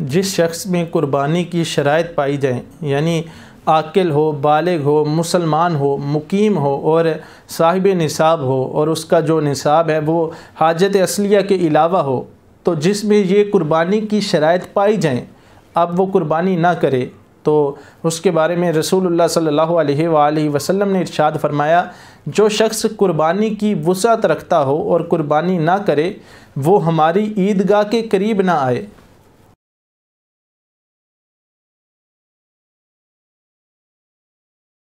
जिस शख्स में कुर्बानी की शराइ पाई जाए यानी आकिल हो बालग हो मुसलमान हो मुकीम हो और साहिब निसाब हो और उसका जो निसाब है वो हाजत असलिया के अलावा हो तो जिसमें ये कुर्बानी की शराइ पाई जाएँ अब वो कुर्बानी ना करे तो उसके बारे में रसूल सल्ला वसलम ने इर्शाद फरमाया जो शख्स कुर्बानी की वसात रखता हो और कुर्बानी ना करे वो हमारी ईदगाह के करीब ना आए